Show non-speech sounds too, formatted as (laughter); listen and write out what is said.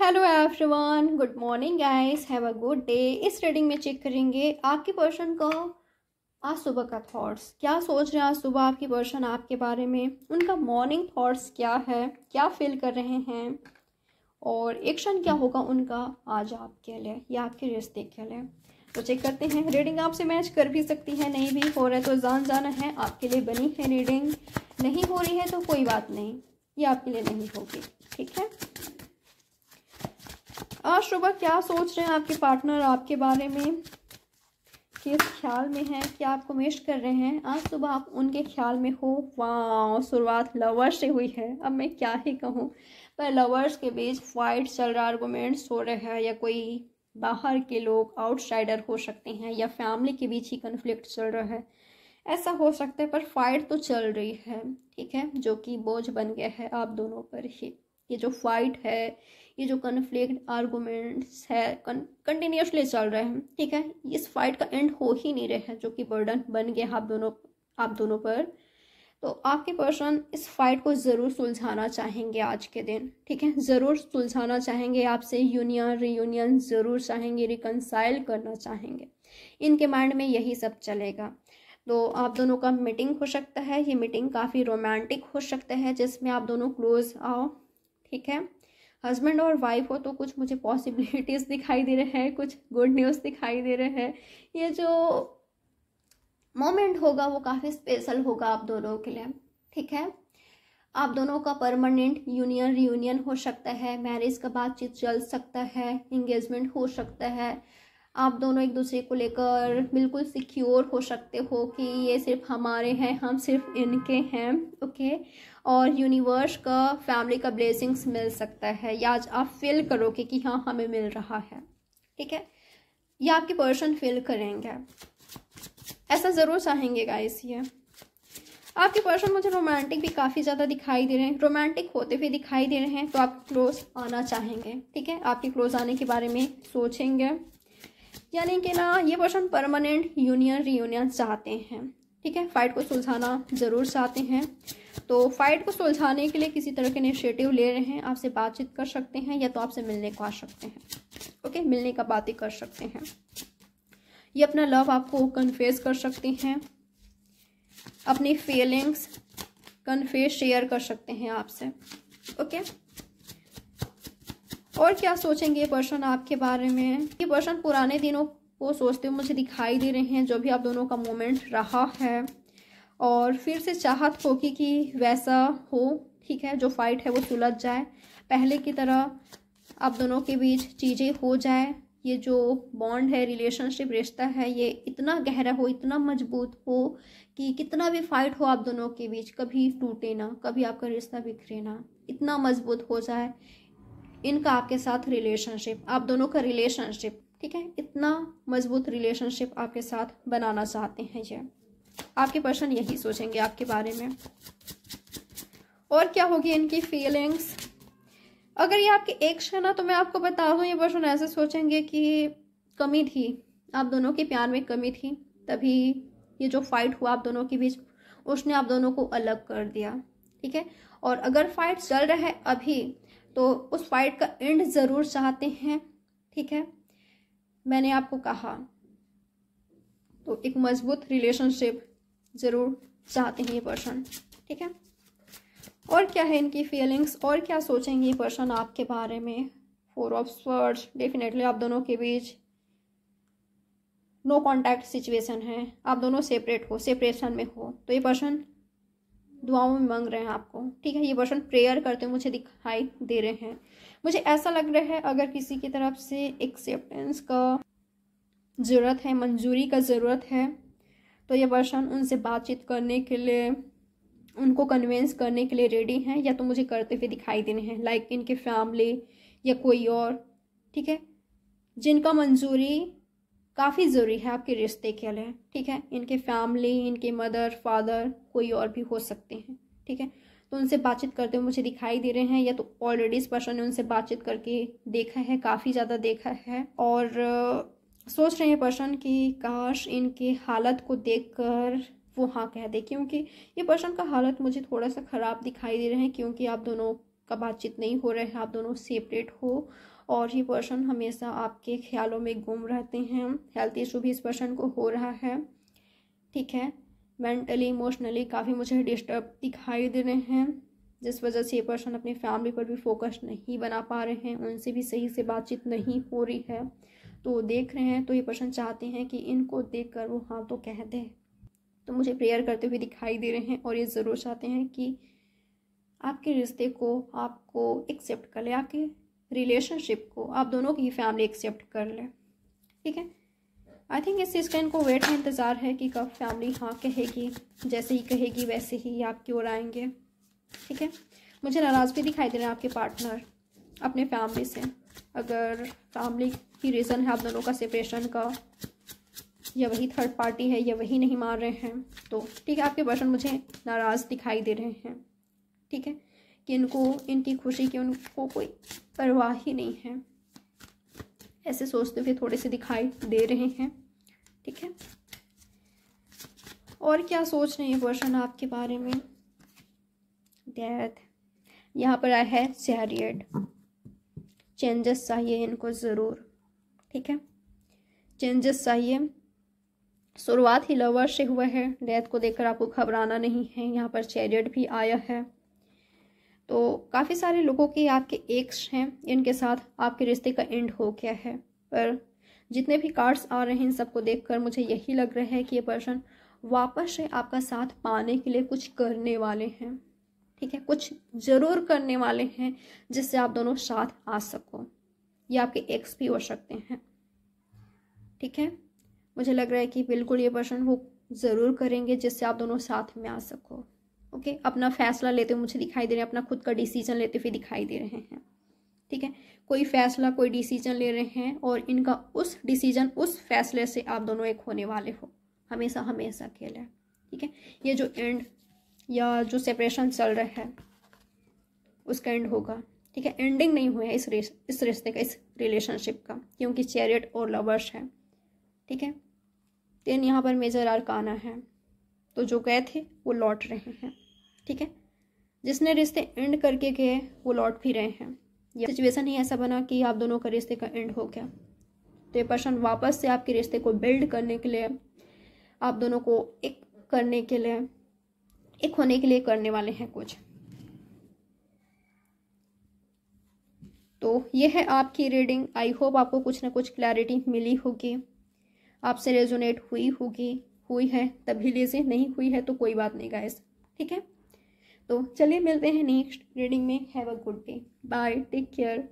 Hello everyone good morning guys have a good day इस reading में check करेंगे आपके पर्सन को आज सुबह का थॉट्स क्या सोच रहे हैं आज सुबह आपके पर्सन आपके बारे में उनका मॉर्निंग थॉट्स क्या है क्या फील कर रहे हैं और एक्शन क्या होगा उनका आज आपके लिए या आपके रिश्ते के लिए तो चेक करते हैं रीडिंग आपसे मैच कर भी सकती है नहीं भी हो रहा है तो जान जाना है आपके लिए बनी है रीडिंग नहीं हो रही है तो कोई बात नहीं ये आपके लिए नहीं होगी ठीक है आज सुबह क्या सोच रहे हैं आपके पार्टनर आपके बारे में किस ख्याल में है क्या आपको मिस कर रहे हैं आज सुबह आप उनके ख्याल में हो वाह शुरुआत लवर से हुई है अब मैं क्या ही कहूँ पर लवर्स के बीच फाइट चल रहा आर्गूमेंट्स हो रहे हैं या कोई बाहर के लोग आउटसाइडर हो सकते हैं या फैमिली के बीच ही कन्फ्लिक्ट चल रहा है ऐसा हो सकता है पर फाइट तो चल रही है ठीक है जो कि बोझ बन गया है आप दोनों पर ही ये जो फाइट है ये जो कन्फ्लिक्ट आर्गूमेंट्स है कंटिन्यूसली चल रहे हैं ठीक है इस फाइट का एंड हो ही नहीं रहा है जो कि बर्डन बन गया आप दोनों आप दोनों पर तो आपके पर्सन इस फाइट को ज़रूर सुलझाना चाहेंगे आज के दिन ठीक है ज़रूर सुलझाना चाहेंगे आपसे यूनियन रीयूनियन ज़रूर चाहेंगे रिकनसाइल करना चाहेंगे इनके माइंड में यही सब चलेगा तो आप दोनों का मीटिंग हो सकता है ये मीटिंग काफ़ी रोमांटिक हो सकता है जिसमें आप दोनों क्लोज आओ ठीक है हस्बैंड और वाइफ हो तो कुछ मुझे पॉसिबिलिटीज़ (laughs) दिखाई दे रहे हैं कुछ गुड न्यूज़ दिखाई दे रहे हैं ये जो मोमेंट होगा वो काफ़ी स्पेशल होगा आप दोनों के लिए ठीक है आप दोनों का परमानेंट यूनियन रियूनियन हो सकता है मैरिज का बातचीत चल सकता है इंगेजमेंट हो सकता है आप दोनों एक दूसरे को लेकर बिल्कुल सिक्योर हो सकते हो कि ये सिर्फ हमारे हैं हम सिर्फ इनके हैं ओके और यूनिवर्स का फैमिली का ब्लेसिंग्स मिल सकता है या आप फील करोगे कि हाँ हमें मिल रहा है ठीक है या आपके पर्सन फील करेंगे ऐसा ज़रूर चाहेंगे गाइस ये आपके पर्सन मुझे रोमांटिक भी काफ़ी ज़्यादा दिखाई दे रहे हैं रोमांटिक होते हुए दिखाई दे रहे हैं तो आप क्लोज आना चाहेंगे ठीक है आपके क्लोज आने के बारे में सोचेंगे यानी कि ना ये पर्सन परमानेंट यूनियन रीयूनियन चाहते हैं ठीक है फाइट को सुलझाना ज़रूर चाहते हैं तो फाइट को सुलझाने के लिए किसी तरह के इनिशिएटिव ले रहे हैं आपसे बातचीत कर सकते हैं या तो आपसे मिलने को आ सकते हैं ओके मिलने का बातें कर सकते हैं ये अपना लव आपको कन्फेस कर सकते हैं अपनी फीलिंग्स कन्फेस शेयर कर सकते हैं आपसे ओके और क्या सोचेंगे ये पर्सन आपके बारे में ये पर्सन पुराने दिनों वो सोचते हुए मुझे दिखाई दे रहे हैं जो भी आप दोनों का मोमेंट रहा है और फिर से चाहत होगी कि वैसा हो ठीक है जो फाइट है वो सुलझ जाए पहले की तरह आप दोनों के बीच चीज़ें हो जाए ये जो बॉन्ड है रिलेशनशिप रिश्ता है ये इतना गहरा हो इतना मजबूत हो कि कितना भी फाइट हो आप दोनों के बीच कभी टूटे ना कभी आपका रिश्ता बिखरे ना इतना मजबूत हो जाए इनका आपके साथ रिलेशनशिप आप दोनों का रिलेशनशिप ठीक है इतना मजबूत रिलेशनशिप आपके साथ बनाना चाहते हैं ये आपके पर्सन यही सोचेंगे आपके बारे में और क्या होगी इनकी फीलिंग्स अगर ये आपके एक है ना तो मैं आपको बता दूँ ये पर्सन ऐसे सोचेंगे कि कमी थी आप दोनों के प्यार में कमी थी तभी ये जो फाइट हुआ आप दोनों के बीच उसने आप दोनों को अलग कर दिया ठीक है और अगर फाइट चल रहा है अभी तो उस फाइट का एंड ज़रूर चाहते हैं ठीक है मैंने आपको कहा तो एक मजबूत रिलेशनशिप ज़रूर चाहते हैं ये पर्सन ठीक है और क्या है इनकी फीलिंग्स और क्या सोचेंगे ये पर्सन आपके बारे में फोर ऑफ स्वर्ड्स डेफिनेटली आप दोनों के बीच नो कांटेक्ट सिचुएशन है आप दोनों सेपरेट हो सेपरेशन में हो तो ये पर्सन दुआओं में मांग रहे हैं आपको ठीक है ये पर्सन प्रेयर करते हुए मुझे दिखाई दे रहे हैं मुझे ऐसा लग रहा है अगर किसी की तरफ से एक्सेप्टेंस का ज़रूरत है मंजूरी का ज़रूरत है तो ये पर्सन उनसे बातचीत करने के लिए उनको कन्वेंस करने के लिए रेडी हैं या तो मुझे करते हुए दिखाई देने हैं लाइक इनके फैमिली या कोई और ठीक है जिनका मंजूरी काफ़ी ज़रूरी है आपके रिश्ते के लिए ठीक है इनके फैमिली इनके मदर फादर कोई और भी हो सकते हैं ठीक है तो उनसे बातचीत करते हुए मुझे दिखाई दे रहे हैं या तो ऑलरेडी इस पर्सन ने उनसे बातचीत करके देखा है काफ़ी ज़्यादा देखा है और सोच रहे हैं पर्सन कि काश इनके हालत को कर वो हाँ कह दे क्योंकि ये पर्सन का हालत मुझे थोड़ा सा ख़राब दिखाई दे रहे हैं क्योंकि आप दोनों का बातचीत नहीं हो रहा है आप दोनों सेपरेट हो और ये पर्सन हमेशा आपके ख्यालों में गुम रहते हैं हेल्थ इशू भी इस पर्सन को हो रहा है ठीक है मेंटली इमोशनली काफ़ी मुझे डिस्टर्ब दिखाई दे रहे हैं जिस वजह से ये पर्सन अपनी फैमिली पर भी फोकस नहीं बना पा रहे हैं उनसे भी सही से बातचीत नहीं हो रही है तो देख रहे हैं तो ये पर्सन चाहते हैं कि इनको देख कर वो हाँ तो कह दें तो मुझे प्रेयर करते हुए दिखाई दे रहे हैं और ये ज़रूर चाहते हैं कि आपके रिश्ते को आपको एक्सेप्ट कर ले आपके रिलेशनशिप को आप दोनों की फैमिली एक्सेप्ट कर ले ठीक है आई थिंक इस स्टैंड को वेट में इंतज़ार है कि कब फैमिली हाँ कहेगी जैसे ही कहेगी वैसे ही आपकी ओर आएंगे ठीक है मुझे नाराज़ भी दिखाई दे रहे हैं आपके पार्टनर अपने फैमिली से अगर फैमिली की रीज़न है आप दोनों का सेपरेशन का या वही थर्ड पार्टी है या वही नहीं मान रहे हैं तो ठीक है आपके पर्सन मुझे नाराज़ दिखाई दे रहे हैं ठीक है कि इनको इनकी खुशी की उनको कोई परवाह ही नहीं है ऐसे सोचते हुए थोड़े से दिखाई दे रहे हैं ठीक है और क्या सोच रहे हैं पर्सन आपके बारे में डेथ यहाँ पर आया है सैरियड चेंजेस चाहिए इनको ज़रूर ठीक है चेंजेस चाहिए शुरुआत ही लवर से हुआ है डेथ को देखकर आपको घबराना नहीं है यहाँ पर चैरियड भी आया है तो काफ़ी सारे लोगों के आपके एक्स हैं इनके साथ आपके रिश्ते का एंड हो गया है पर जितने भी कार्ड्स आ रहे हैं इन सबको कर मुझे यही लग रहा है कि ये पर्सन वापस से आपका साथ पाने के लिए कुछ करने वाले हैं ठीक है कुछ ज़रूर करने वाले हैं जिससे आप दोनों साथ आ सको या आपके एक्स भी हो सकते हैं ठीक है मुझे लग रहा है कि बिल्कुल ये पर्सन वो ज़रूर करेंगे जिससे आप दोनों साथ में आ सको ओके okay? अपना फैसला लेते हुए मुझे दिखाई दे रहे हैं अपना खुद का डिसीजन लेते हुए दिखाई दे रहे हैं ठीक है कोई फैसला कोई डिसीजन ले रहे हैं और इनका उस डिसीजन उस फैसले से आप दोनों एक होने वाले हो हमेशा हमेशा खेल है ठीक है ये जो एंड या जो सेपरेशन चल रहा है उसका एंड होगा ठीक है एंडिंग नहीं हुआ है इस रेस, इस रिश्ते का इस रिलेशनशिप का क्योंकि चैरियट और लवर्स है ठीक है देन यहाँ पर मेजर आर काना है तो जो गए थे वो लौट रहे हैं ठीक है जिसने रिश्ते एंड करके गए वो लौट भी रहे हैं या सिचुएशन ही ऐसा बना कि आप दोनों का रिश्ते का एंड हो गया तो ये पर्सन वापस से आपके रिश्ते को बिल्ड करने के लिए आप दोनों को एक करने के लिए एक होने के लिए करने वाले हैं कुछ तो ये है आपकी रीडिंग आई होप आपको कुछ ना कुछ क्लैरिटी मिली होगी आपसे रेजोनेट हुई होगी हुई है तभी लीजिए नहीं हुई है तो कोई बात नहीं गाइस ठीक है तो चलिए मिलते हैं नेक्स्ट रीडिंग में have a good day bye take care